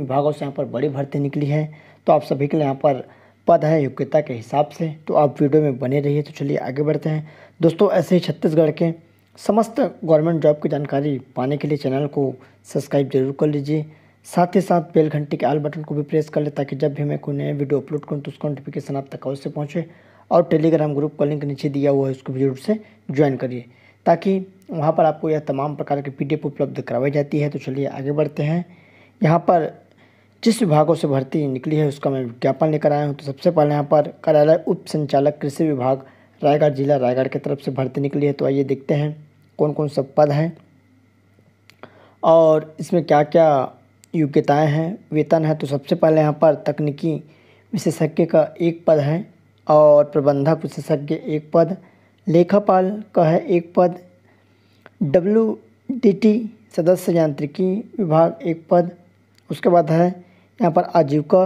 विभागों से यहाँ पर बड़ी भर्ती निकली है तो आप सभी के लिए यहाँ पर पद है योग्यता के हिसाब से तो आप वीडियो में बने रहिए तो चलिए आगे बढ़ते हैं दोस्तों ऐसे ही छत्तीसगढ़ के समस्त गवर्नमेंट जॉब की जानकारी पाने के लिए चैनल को सब्सक्राइब जरूर कर लीजिए साथ ही साथ बेल घंटी के आल बटन को भी प्रेस कर लें ताकि जब भी मैं कोई नया वीडियो अपलोड करूँ तो उसका नोटिफिकेशन आप तक अवश्य पहुँचे और टेलीग्राम ग्रुप का लिंक नीचे दिया हुआ है उसको भी जरूर से ज्वाइन करिए ताकि वहाँ पर आपको यह तमाम प्रकार की पी उपलब्ध करवाई जाती है तो चलिए आगे बढ़ते हैं यहाँ पर जिस विभागों से भर्ती निकली है उसका मैं विज्ञापन लेकर आया हूँ तो सबसे पहले यहाँ पर कार्यालय उप संचालक कृषि विभाग रायगढ़ जिला रायगढ़ की तरफ से भर्ती निकली है तो आइए देखते हैं कौन कौन सब पद हैं और इसमें क्या क्या योग्यताएँ हैं वेतन है तो सबसे पहले यहाँ पर तकनीकी विशेषज्ञ का एक पद है और प्रबंधक विशेषज्ञ एक पद लेखापाल का है एक पद डब्ल्यू डी टी सदस्य यांत्रिकी विभाग एक पद उसके बाद है यहाँ पर आजीविका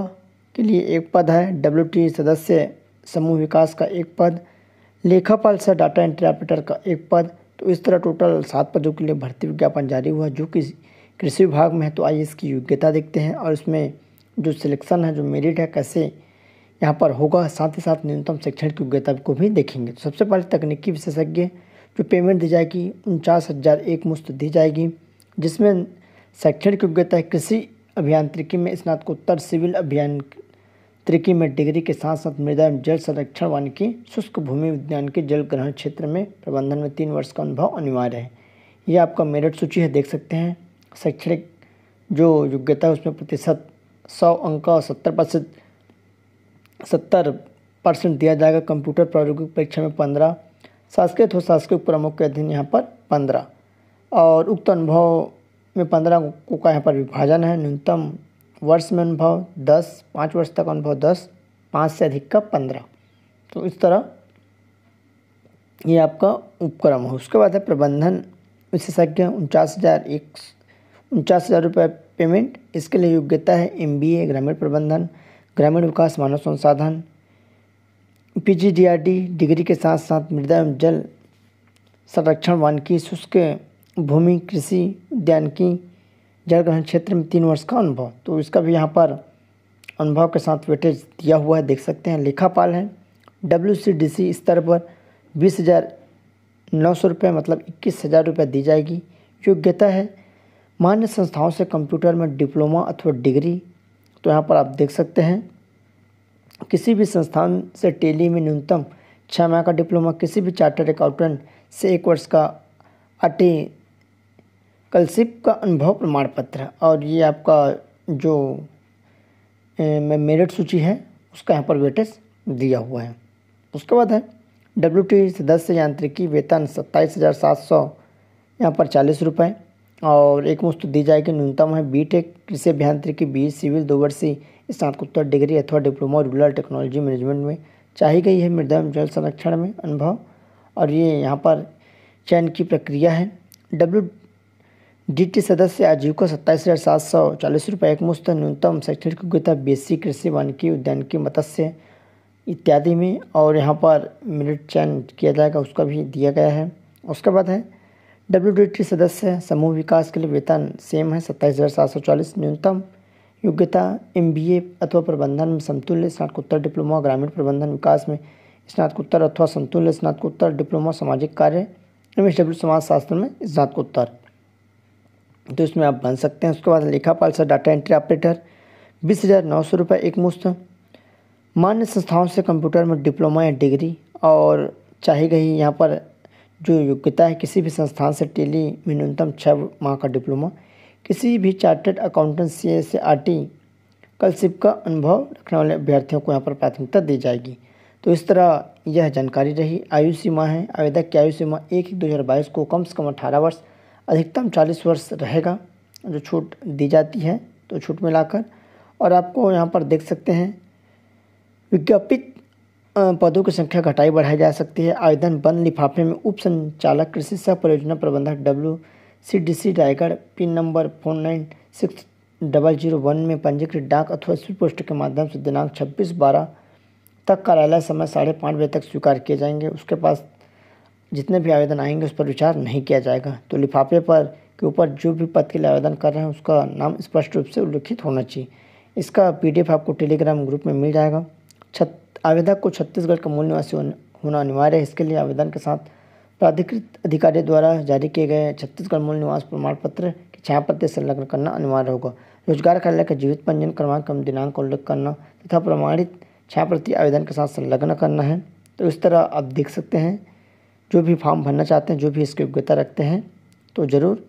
के लिए एक पद है डब्ल्यू सदस्य समूह विकास का एक पद लेखापाल से डाटा इंटरप्रेटर का एक पद तो इस तरह टोटल सात पदों के लिए भर्ती विज्ञापन जारी हुआ जो कि कृषि विभाग में है तो आइए इसकी योग्यता देखते हैं और इसमें जो सिलेक्शन है जो मेरिट है कैसे यहाँ पर होगा साथ ही साथ न्यूनतम शिक्षण की योग्यता को भी देखेंगे तो सबसे पहले तकनीकी विशेषज्ञ जो पेमेंट दी जाएगी उनचास हज़ार एक मुश्त दी जाएगी जिसमें शैक्षणिक योग्यता कृषि अभियांत्रिकी में स्नातकोत्तर सिविल अभियांत्रिकी में डिग्री के साथ साथ मृदा एवं जल संरक्षण वानिकी शुष्क भूमि विज्ञान के जल ग्रहण क्षेत्र में प्रबंधन में तीन वर्ष का अनुभव अनिवार्य है ये आपका मेरिट सूची है देख सकते हैं शैक्षणिक जो योग्यता है उसमें प्रतिशत सौ अंक और सत्तर परसेंट सत्तर परसेंट दिया जाएगा कंप्यूटर प्रौद्योगिक परीक्षा में पंद्रह शासकीय तो शासकीय प्रमुख के अधीन यहाँ पर पंद्रह और उक्त अनुभव में पंद्रह अंकों का यहाँ पर विभाजन है न्यूनतम वर्ष में अनुभव दस पाँच वर्ष तक अनुभव दस पाँच से अधिक का पंद्रह तो इस तरह ये आपका उपक्रम है उसके बाद है प्रबंधन विशेषज्ञ उनचास हज़ार एक उनचास हज़ार रुपये पेमेंट इसके लिए योग्यता है एम बी ए ग्रामीण प्रबंधन ग्रामीण विकास मानव संसाधन P G D R D degree के साथ साथ मृदा एवं जल संरक्षण वानकी शुष्क भूमि कृषि उद्यानिकी जल ग्रहण क्षेत्र में तीन वर्ष का अनुभव तो इसका भी यहाँ पर अनुभव के साथ वेटेज दिया हुआ है देख सकते हैं लेखापाल है डब्ल्यू स्तर पर बीस हज़ार नौ सौ रुपये मतलब इक्कीस हज़ार रुपये दी जाएगी योग्यता है मान्य संस्थाओं से कंप्यूटर में डिप्लोमा अथवा डिग्री तो यहाँ पर आप देख सकते हैं किसी भी संस्थान से टेली में न्यूनतम छः माह का डिप्लोमा किसी भी चार्टर्ड अकाउंटेंट से एक वर्ष का अटी कलशिप का अनुभव प्रमाण पत्र और ये आपका जो मेरिट सूची है उसका यहाँ पर वेटेज दिया हुआ है उसके बाद है डब्ल्यू टी सदस्य यांत्रिकी वेतन सत्ताईस हज़ार सात सौ यहाँ पर चालीस रुपये और एक मुश्त दी जाएगी न्यूनतम है बी टेक कृषि अभियांत्रिकी बी सिविल दो वर्षीय स्नातकोत्तर डिग्री अथवा डिप्लोमा रूरल टेक्नोलॉजी मैनेजमेंट में चाही गई है मृदा जल संरक्षण में अनुभव और ये यहाँ पर चयन की प्रक्रिया है डब्ल्यू डीटी सदस्य आजीविका सत्ताईस हज़ार सात सौ चालीस रुपये एकमुश्त न्यूनतम शैक्षणिक योग्यता बेसिक कृषि वानिकी की मत्स्य इत्यादि में और यहाँ पर मिनट चयन किया जाएगा उसका भी दिया गया है उसके बाद है डब्ल्यू सदस्य समूह विकास के लिए वेतन सेम है सत्ताईस हज़ार सात सौ चालीस न्यूनतम योग्यता एम अथवा प्रबंधन में समतुल्य स्नातकोत्तर डिप्लोमा ग्रामीण प्रबंधन विकास में स्नातकोत्तर अथवा समतुल्य स्नातकोत्तर डिप्लोमा सामाजिक कार्य एम एस डब्ल्यू समाज शास्त्र में स्नातकोत्तर तो इसमें आप बन सकते हैं उसके बाद लेखा पालसा डाटा एंट्री ऑपरेटर बीस हज़ार नौ सौ रुपये एक मुश्त मान्य संस्थाओं से कंप्यूटर में डिप्लोमा या डिग्री और चाहे गई यहाँ पर जो योग्यता है किसी भी संस्थान से टेली में न्यूनतम छः माह का डिप्लोमा किसी भी chartered accountant C S R T कलशिप का अनुभव रखने वाले अभ्यर्थियों को यहाँ पर प्राथमिकता दी जाएगी तो इस तरह यह जानकारी रही आयु सीमा है आवेदक की आयु सीमा एक एक दो हज़ार बाईस को कम से कम अठारह वर्ष अधिकतम चालीस वर्ष रहेगा जो छूट दी जाती है तो छूट मिलाकर और आपको यहाँ पर देख सकते हैं विज्ञापित पदों की संख्या घटाई बढ़ाई जा सकती है आवेदन बंद लिफाफे में उप संचालक कृषि सह परियोजना प्रबंधक W C D C Raigarh pin number four nine six double zero one में पंजीकृत डाक अथवा स्वीप पोस्ट के माध्यम से दिनांक छब्बीस बारह तक कार्यालय समय साढ़े पाँच बजे तक स्वीकार किए जाएंगे उसके पास जितने भी आवेदन आएंगे उस पर विचार नहीं किया जाएगा तो लिफाफे पर के ऊपर जो भी पद के लिए आवेदन कर रहे हैं उसका नाम स्पष्ट रूप से उल्लिखित होना चाहिए इसका पीडीएफ आपको टेलीग्राम ग्रुप में मिल जाएगा छत आवेदक को छत्तीसगढ़ का मूल निवासी होना अनिवार्य है इसके लिए आवेदन के साथ प्राधिकृत अधिकारी द्वारा जारी किए गए छत्तीसगढ़ मूल निवास प्रमाण पत्र की छायापत्र संलग्न करना अनिवार्य होगा रोजगार कार्यालय का जीवित पंजीयन क्रमांक एवं दिनांक का उल्लेख करना तथा प्रमाणित छायाप्रति आवेदन के साथ संलग्न करना है तो इस तरह आप देख सकते हैं जो भी फॉर्म भरना चाहते हैं जो भी इसकी योग्यता रखते हैं तो ज़रूर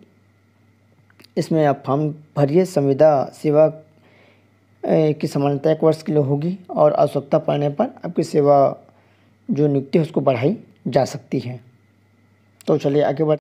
इसमें आप फॉर्म भरिए संविदा सेवा की समानता एक वर्ष के लिए होगी और आवश्यकता पड़ने पर आपकी सेवा जो नियुक्ति है उसको बढ़ाई जा सकती है तो चलिए आगे बढ़